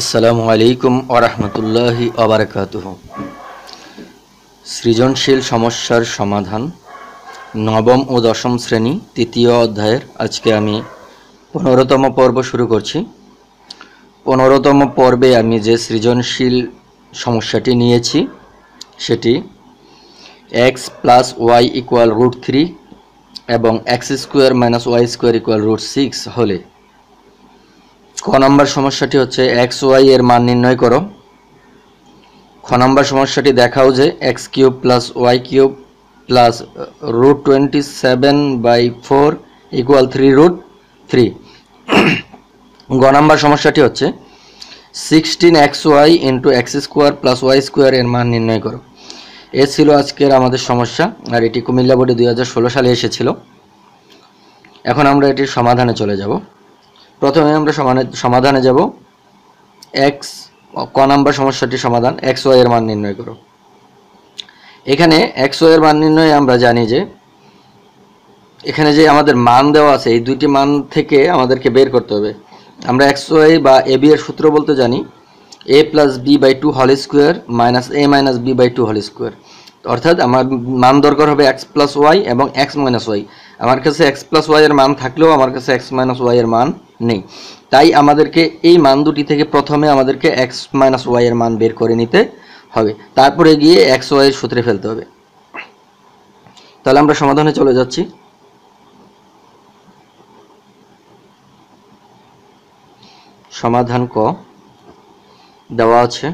আসসালামু আলাইকুম ওরহমতুল্লাহি আবরকাতহ সৃজনশীল সমস্যার সমাধান নবম ও দশম শ্রেণী তৃতীয় অধ্যায়ের আজকে আমি পনেরোতম পর্ব শুরু করছি পনেরোতম পর্বে আমি যে সৃজনশীল সমস্যাটি নিয়েছি সেটি x plus y equal root three এবং x square minus y square equal root six হলে ক নম্বর সমস্যাটি হচ্ছে এক্স ওয়াই এর মান নির্ণয় করো খ নম্বর সমস্যাটি দেখাও যে x cube plus y cube plus root twenty seven by four equal three root three গ নম্বর সমস্যাটি হচ্ছে sixteen x y into x square plus y square এর মান নির্ণয় করো এ ছিল আজকের আমাদের সমস্যা আর এটি কুমিল্লা বোর্ডে দুই সালে এসেছিল এখন আমরা এটির সমাধানে চলে যাব প্রথমে আমরা সমাধানে যাব এক্স ক নাম্বার সমস্যাটি সমাধান এক্স ওয়াই এর মান নির্ণয় করো এখানে এক্স ওয়াই এর মান নির্ণয় আমরা জানি যে এখানে যে আমাদের মান দেওয়া আছে এই দুইটি মান থেকে আমাদেরকে বের করতে হবে আমরা এক্স ওয়াই বা এ বি এর সূত্র বলতে জানি a plus b by two হল square minus a minus b by two হল স্কোয়ার অর্থাৎ আমার মান দরকার হবে এক্স প্লাস ওয়াই এবং এক্স মাইনাস ওয়াই আমার কাছে এক্স প্লাস ওয়াই এর মান থাকলেও আমার কাছে এক্স মাইনাস ওয়াই এর মান নেই তাই আমাদেরকে এই মান দুটি থেকে প্রথমে আমাদেরকে এক্স মাইনাস ওয়াই এর মান বের করে নিতে হবে তারপরে গিয়ে এক্স ওয়াই এর সূত্রে ফেলতে হবে তাহলে আমরা সমাধানে চলে যাচ্ছি সমাধান ক দেওয়া আছে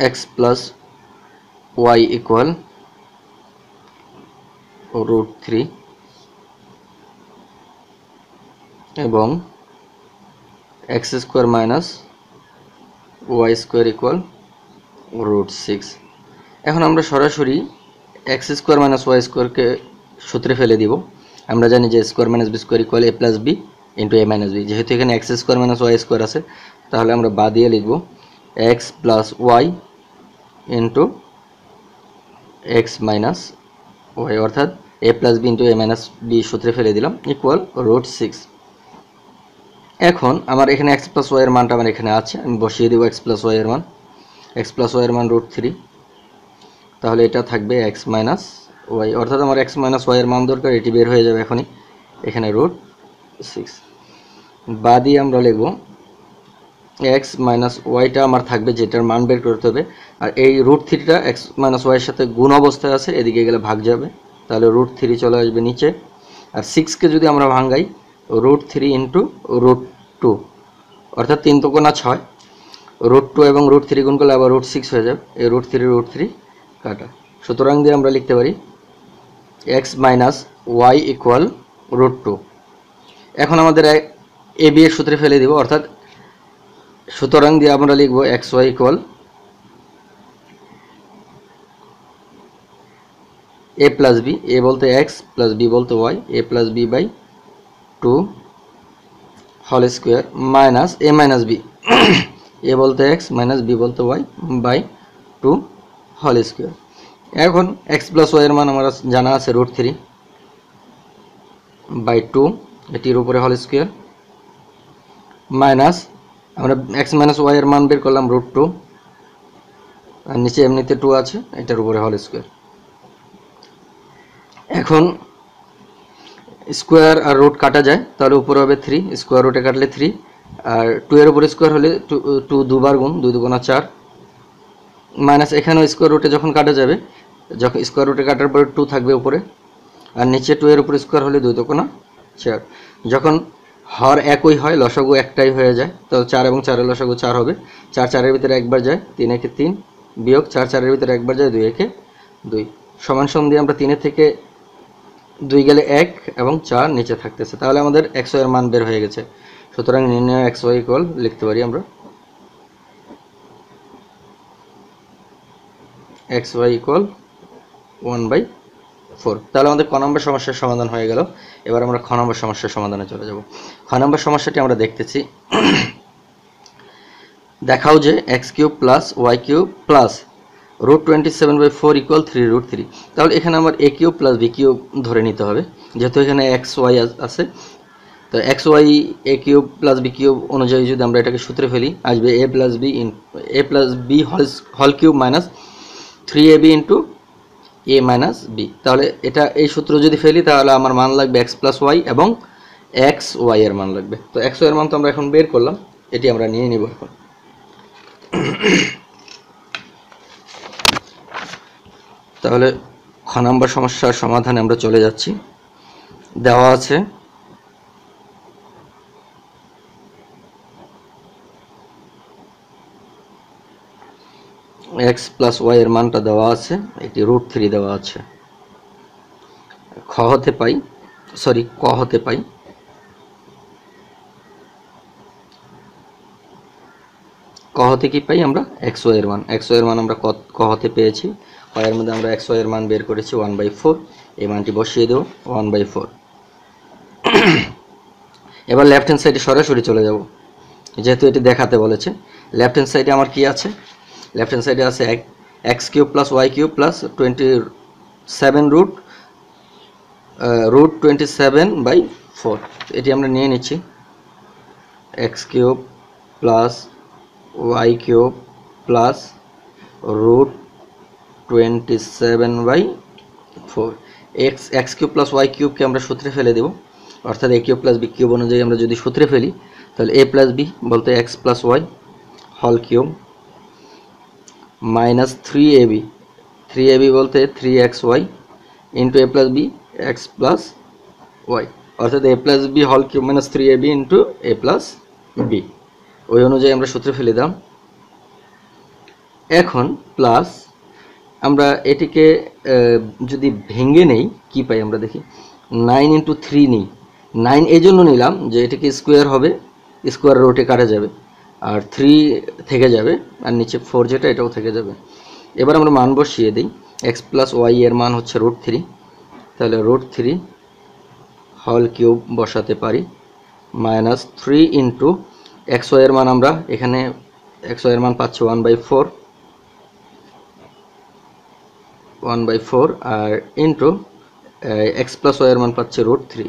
x plus y equal root 3 এবং x square minus y square equal root six এখন আমরা সরাসরি এক্স স্কোয়ার মাইনাস ওয়াই স্কোয়ারকে সূত্রে ফেলে দিব আমরা জানি যে square minus b square equal a plus b into a minus b যেহেতু এখানে x square minus y square আছে তাহলে আমরা বা দিয়ে লিখব x plus y into x minus y অর্থাৎ a plus b into a minus b সূত্রে ফেলে দিলাম ইকুয়াল রুট সিক্স এখন আমার এখানে এক্স প্লাস ওয়াইয়ের মানটা আমার এখানে আছে আমি বসিয়ে দেবো এক্স প্লাস ওয়াইয়ের মান এক্স প্লাস ওয়াইয়ের মান রুট থ্রি তাহলে এটা থাকবে এক্স মাইনাস ওয়াই অর্থাৎ আমার এক্স মাইনাস ওয়াইয়ের মান দরকার এটি বের হয়ে যাবে এখনই এখানে রুট সিক্স বা দিয়ে আমরা লিখব এক্স মাইনাস ওয়াইটা আমার থাকবে যেটার মান বের করতে হবে আর এই রুট থ্রিটা এক্স মাইনাস ওয়াইয়ের সাথে গুণ অবস্থায় আছে এদিকে গেলে ভাগ যাবে তাহলে রুট থ্রি চলে আসবে নিচে আর সিক্সকে যদি আমরা ভাঙ্গাই root three into root two অর্থাৎ তিন তো কোনা ছয় রুট টু এবং রুট থ্রি গুণ করলে আবার রুট সিক্স হয়ে যাবে এই রুট থ্রি রুট থ্রি কাটা সুতরাং দিয়ে আমরা লিখতে পারি x minus y equal root two এখন আমাদের এ বি এর সূত্রে ফেলে দিব অর্থাৎ সুতরাং দিয়ে আমরা লিখব x y equal a plus b a বলতে এক্স প্লাস বি বলতে y a plus b by two হল square minus a minus b a বলতে এক্স মাইনাস বি বলতে ওয়াই বাই টু হল স্কোয়ার এখন এক্স প্লাস ওয়াইয়ের মান আমার জানা আছে রুট থ্রি বাই টু এটির উপরে হল স্কোয়ার মাইনাস আমরা এক্স মাইনাস ওয়াইয়ের মান বের করলাম রুট টু আর নিচে এমনিতে টু আছে এটার উপরে হল স্কোয়ার এখন স্কোয়ার আর রুট কাটা যায় তাহলে উপরে হবে থ্রি স্কোয়ার রুটে কাটলে থ্রি আর টু এর উপরে স্কোয়ার হলে টু টু দুবার গুণ দুই দুগুণা চার মাইনাস এখানেও স্কোয়ার রুটে যখন কাটা যাবে যখন স্কোয়ার রুটে কাটার পরে টু থাকবে উপরে আর নিচে টু এর উপরে স্কোয়ার হলে দুই দুগুণা চার যখন হর একই হয় লসগু একটাই হয়ে যায় তো চার এবং চারের লসগু চার হবে চার চারের ভিতরে একবার যায় তিন একে তিন বিয়োগ চার চারের ভিতরে একবার যায় দুই একে দুই সমান সন্ধি আমরা তিনের থেকে দুই গেলে এক এবং চার নিচে থাকতেছে তাহলে আমাদের একশো এর মান বের হয়ে গেছে সুতরাং নির্ণয় একশো ইকুয়াল লিখতে পারি আমরা x y equal one by four তাহলে আমাদের ক নম্বর সমস্যার সমাধান হয়ে গেল এবার আমরা খ নম্বর সমস্যার সমাধানে চলে যাব খ নম্বর সমস্যাটি আমরা দেখতেছি দেখাও যে x cube plus y cube plus root twenty seven by four equal three root three তাহলে এখানে আমার a cube plus b cube ধরে নিতে হবে যেহেতু এখানে এক্স ওয়াই আছে তো x y a cube plus b cube অনুযায়ী যদি আমরা এটাকে সূত্রে ফেলি আসবে a plus b in a plus b হল হল cube minus three a b into a minus b তাহলে এটা এই সূত্র যদি ফেলি তাহলে আমার মান লাগবে এক্স প্লাস ওয়াই এবং এক্স ওয়াই এর মান লাগবে তো এক্স ওয়াই এর মান তো আমরা এখন বের করলাম এটি আমরা নিয়ে নেব এখন তাহলে খ নাম্বার সমস্যার সমাধানে আমরা চলে যাচ্ছি দেওয়া আছে এক্স প্লাস ওয়াই এর মানটা দেওয়া আছে একটি রুট থ্রি দেওয়া আছে খ হতে পাই সরি ক হতে পাই ক হতে কি পাই আমরা এক্স ওয়াই এর মান এক্স ওয়াই এর মান আমরা ক হতে পেয়েছি এর মধ্যে আমরা একশো এর মান বের করেছি ওয়ান বাই ফোর এই মানটি বসিয়ে দেব ওয়ান বাই ফোর এবার লেফট হ্যান্ড সাইডে সরাসরি চলে যাব যেহেতু এটি দেখাতে বলেছে লেফট হ্যান্ড সাইডে আমার কি আছে লেফট হ্যান্ড সাইডে আছে এক x cube plus y cube plus twenty seven root root twenty seven by four এটি আমরা নিয়ে নিচ্ছি x cube plus y cube plus root twenty seven by four x x cube plus y কিউবকে আমরা সূত্রে ফেলে দেব অর্থাৎ a cube plus b cube অনুযায়ী আমরা যদি সূত্রে ফেলি তাহলে এ প্লাস বি বলতে এক্স প্লাস ওয়াই হল cube minus three a b three a B বলতে three x y into a plus b x plus y অর্থাৎ এ প্লাস বি হল cube minus three a b into a plus b ওই অনুযায়ী আমরা সূত্রে ফেলে দাম এখন প্লাস আমরা এটিকে যদি ভেঙে নেই কি পাই আমরা দেখি নাইন ইন্টু থ্রি নিই নাইন এই জন্য নিলাম যে এটিকে স্কোয়ার হবে স্কোয়ার রোটে কাটা যাবে আর থ্রি থেকে যাবে আর নিচে ফোর যেটা এটাও থেকে যাবে এবার আমরা মান বসিয়ে দিই এক্স প্লাস ওয়াই এর মান হচ্ছে রোড থ্রি তাহলে রোড থ্রি হল কিউব বসাতে পারি মাইনাস থ্রি ইন্টু এক্স এর মান আমরা এখানে এক্স এর মান পাচ্ছি one by four one by four আর ইন্টু এক্স প্লাস ওয়াইয়ের মান পাচ্ছে রুট থ্রি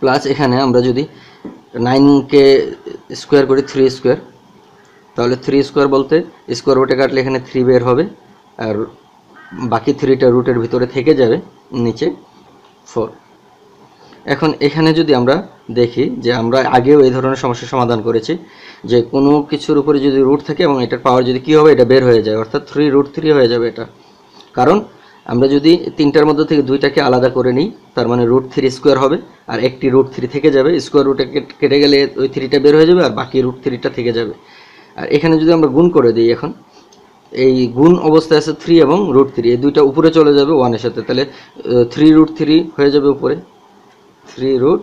প্লাস এখানে আমরা যদি নাইনকে স্কোয়ার করি থ্রি স্কোয়ার তাহলে থ্রি স্কোয়ার বলতে স্কোয়ার রুটে কাটলে এখানে থ্রি বের হবে আর বাকি থ্রিটা রুটের ভিতরে থেকে যাবে নিচে ফোর এখন এখানে যদি আমরা দেখি যে আমরা আগেও এই ধরনের সমস্যা সমাধান করেছি যে কোনো কিছুর উপরে যদি রুট থাকে এবং এটার পাওয়ার যদি কী হবে এটা বের হয়ে যায় অর্থাৎ থ্রি রুট থ্রি হয়ে যাবে এটা কারণ আমরা যদি তিনটার মধ্যে থেকে দুইটাকে আলাদা করে নিই তার মানে রুট থ্রি স্কোয়ার হবে আর একটি রুট থ্রি থেকে যাবে স্কোয়ার রুটে কেটে গেলে ওই থ্রিটা বের হয়ে যাবে আর বাকি রুট থ্রিটা থেকে যাবে আর এখানে যদি আমরা গুণ করে দিই এখন এই গুণ অবস্থায় আছে থ্রি এবং রুট থ্রি এই দুইটা উপরে চলে যাবে ওয়ানের সাথে তাহলে থ্রি রুট থ্রি হয়ে যাবে উপরে থ্রি রুট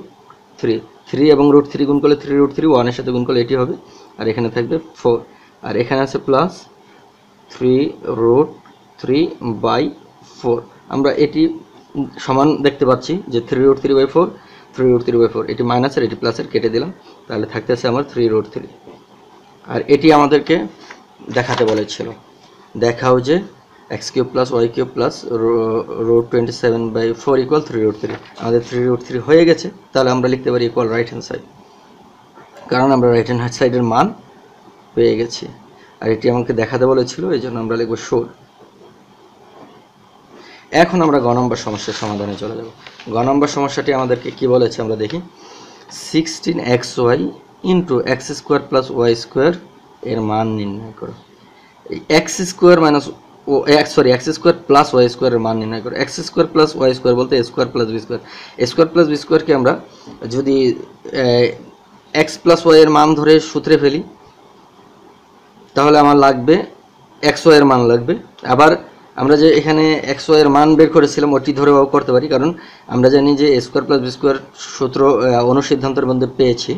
থ্রি থ্রি এবং রুট থ্রি গুণ করলে থ্রি রুট থ্রি ওয়ানের সাথে গুণ করলে এটি হবে আর এখানে থাকবে ফোর আর এখানে আছে plus three root three by four আমরা এটি সমান দেখতে পাচ্ছি যে three root three by four three root three by four এটি মাইনাসের এটি প্লাসের কেটে দিলাম তাহলে থাকতে থাকতেছে আমার থ্রি রুট থ্রি আর এটি আমাদেরকে দেখাতে বলেছিল দেখাও যে x cube plus y cube plus root twenty seven by four equal three root three আমাদের থ্রি রুট থ্রি হয়ে গেছে তাহলে আমরা লিখতে পারি ইকুয়াল রাইট হ্যান্ড সাইড কারণ আমরা রাইট হ্যান্ড সাইডের মান পেয়ে গেছি আর এটি আমাকে দেখাতে বলেছিল এই জন্য আমরা লিখব শোর এখন আমরা গ নম্বর সমস্যার সমাধানে চলে যাব গ নম্বর সমস্যাটি আমাদেরকে কি বলেছে আমরা দেখি sixteen x y into x square plus y square এর মান নির্ণয় করো এই x square minus oh sorry x square plus y স্কোয়ারের মান নির্ণয় করো x square plus y square বলতে square plus b square square plus b স্কোয়ারকে আমরা যদি এক্স প্লাস ওয়াইয়ের মান ধরে সূত্রে ফেলি তাহলে আমার লাগবে এক্স ওয়াইয়ের মান লাগবে আবার আমরা যে এখানে এক্স ওয়াইয়ের মান বের করেছিলাম ওটি ধরেও করতে পারি কারণ আমরা জানি যে স্কোয়ার প্লাস বি স্কোয়ার সূত্র অনুসিদ্ধান্তের মধ্যে পেয়েছি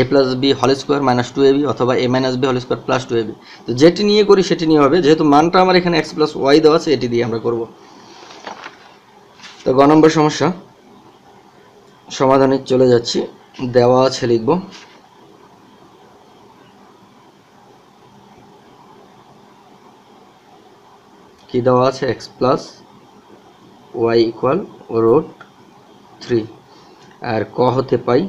এ প্লাস বি হল স্কোয়ার মাইনাস টু এবি অথবা এ মাইনাস বি হল স্কোয়ার প্লাস টু এবি তো যেটি নিয়ে করি সেটি নিয়ে হবে যেহেতু মানটা আমার এখানে এক্স প্লাস ওয়াই দেওয়া আছে এটি দিয়ে আমরা করব তো গ নম্বর সমস্যা সমাধানে চলে যাচ্ছি দেওয়া আছে লিখব কি দেওয়া আছে x plus y equal root three আর ক হতে পাই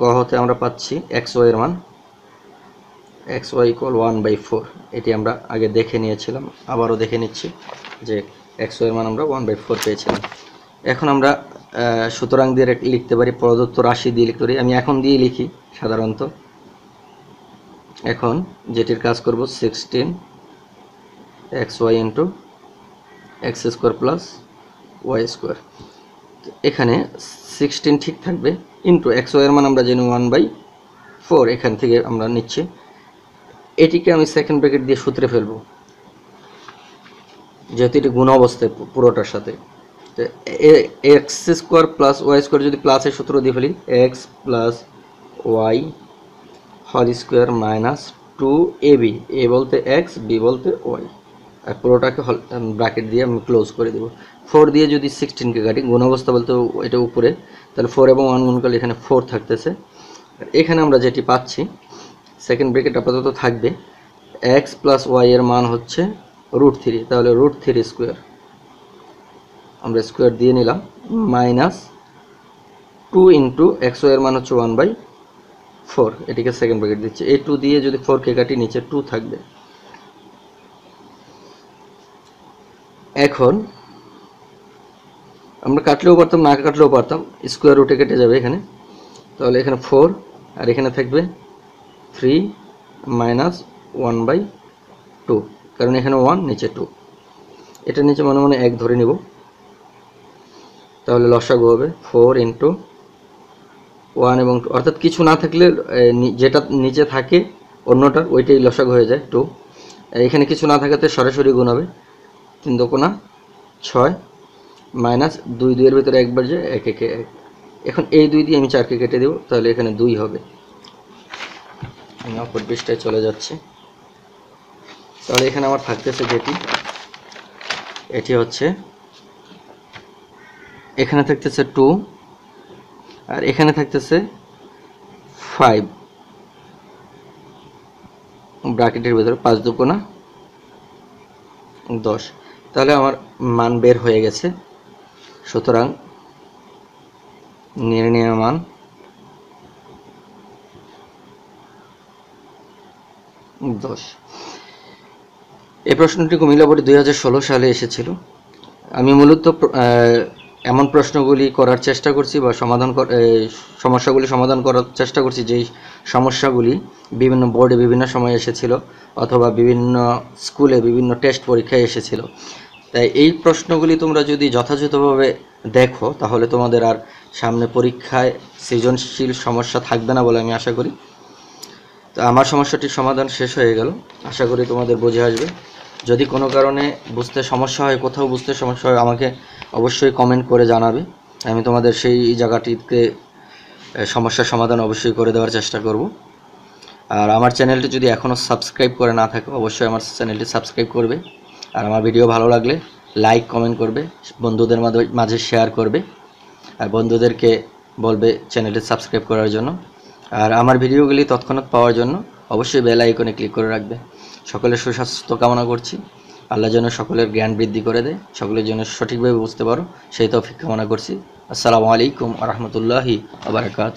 ক হতে আমরা পাচ্ছি এক্স ওয়ের মান x y equal one by four এটি আমরা আগে দেখে নিয়েছিলাম আবারও দেখে নিচ্ছি যে এক্স ওয়ের মান আমরা ওয়ান বাই ফোর পেয়েছিলাম এখন আমরা সুতরাং দিয়ে লিখতে পারি প্রদত্ত রাশি দিয়ে লিখতে পারি আমি এখন দিয়ে লিখি সাধারণত এখন যেটির কাজ করব sixteen x y into x square plus y square এখানে সিক্সটিন ঠিক থাকবে ইন্টু এক্স ওয়ের মান আমরা জানি ওয়ান বাই ফোর এখান থেকে আমরা নিচ্ছি এটিকে আমি সেকেন্ড ব্র্যাকেট দিয়ে সূত্রে ফেলব যেহেতু এটি গুণ অবস্থায় পুরোটার সাথে তো x square plus y square যদি প্লাসের সূত্র দিয়ে ফেলি এক্স প্লাস ওয়াই হল square minus two a b a বলতে এক্স বি বলতে ওয়াই আর পুরোটাকে ব্র্যাকেট দিয়ে আমি ক্লোজ করে দেবো ফোর দিয়ে যদি সিক্সটিনকে কাটি গুণ অবস্থা বলতে এটা উপরে তাহলে ফোর এবং ওয়ান গুণ করলে এখানে ফোর থাকতেছে এখানে আমরা যেটি পাচ্ছি সেকেন্ড ব্রেকেট আপাতত থাকবে এক্স প্লাস ওয়াইয়ের মান হচ্ছে রুট থ্রি তাহলে রুট থ্রি স্কোয়ার আমরা স্কোয়ার দিয়ে নিলাম মাইনাস টু ইন্টু এক্স ওয়াইয়ের এর মান হচ্ছে ওয়ান বাই ফোর এটিকে সেকেন্ড ব্রেকেট দিচ্ছে এই টু দিয়ে যদি ফোরকে কাটি নিচে টু থাকবে এখন আমরা কাটলেও পারতাম না কাটলেও পারতাম স্কোয়ার রুটে কেটে যাবে এখানে তাহলে এখানে ফোর আর এখানে থাকবে three minus one by two কারণ এখানে ওয়ান নিচে টু এটা নিচে মনে মনে এক ধরে নেব তাহলে লসাগু হবে ফোর ইন্টু ওয়ান এবং টু অর্থাৎ কিছু না থাকলে যেটা নিচে থাকে অন্যটা ওইটাই লসাগু হয়ে যায় টু এখানে কিছু না থাকাতে সরাসরি গুণ হবে তিন দোকোনা ছয় মাইনাস দুই দুইয়ের ভিতরে একবার যে এক একে এক এখন এই দুই দিয়ে আমি চারকে কেটে দেবো তাহলে এখানে দুই হবে আমি অপর পৃষ্ঠায় চলে যাচ্ছে তাহলে এখানে আমার থাকতেছে যেটি এটি হচ্ছে এখানে থাকতেছে টু আর এখানে থাকতেছে ফাইভ ব্র্যাকেটের ভেতরে পাঁচ দুকোনা দশ তাহলে আমার মান বের হয়ে গেছে সুতরাং নির্ণয় মান দশ এই প্রশ্নটি কুমিল্লা বোর্ডে দুই সালে এসেছিল আমি মূলত এমন প্রশ্নগুলি করার চেষ্টা করছি বা সমাধান সমস্যাগুলি সমাধান করার চেষ্টা করছি যেই সমস্যাগুলি বিভিন্ন বোর্ডে বিভিন্ন সময়ে এসেছিল অথবা বিভিন্ন স্কুলে বিভিন্ন টেস্ট পরীক্ষায় এসেছিল তাই এই প্রশ্নগুলি তোমরা যদি যথাযথভাবে দেখো তাহলে তোমাদের আর সামনে পরীক্ষায় সৃজনশীল সমস্যা থাকবে না বলে আমি আশা করি তো আমার সমস্যাটির সমাধান শেষ হয়ে গেল আশা করি তোমাদের বোঝে আসবে যদি কোনো কারণে বুঝতে সমস্যা হয় কোথাও বুঝতে সমস্যা হয় আমাকে অবশ্যই কমেন্ট করে জানাবে আমি তোমাদের সেই জায়গাটিতে সমস্যার সমাধান অবশ্যই করে দেওয়ার চেষ্টা করব আর আমার চ্যানেলটি যদি এখনও সাবস্ক্রাইব করে না থাকে অবশ্যই আমার চ্যানেলটি সাবস্ক্রাইব করবে আর আমার ভিডিও ভালো লাগলে লাইক কমেন্ট করবে বন্ধুদের মাঝে শেয়ার করবে আর বন্ধুদেরকে বলবে চ্যানেলটি সাবস্ক্রাইব করার জন্য আর আমার ভিডিওগুলি তৎক্ষণাৎ পাওয়ার জন্য অবশ্যই বেল আইকনে ক্লিক করে রাখবে সকলের সুস্বাস্থ্য কামনা করছি আল্লাহ যেন সকলের জ্ঞান বৃদ্ধি করে দেয় সকলের জন্য সঠিকভাবে বুঝতে পারো সেই তফিক কামনা করছি আসসালামু আলাইকুম রহমতুল্লাহি আবরকাত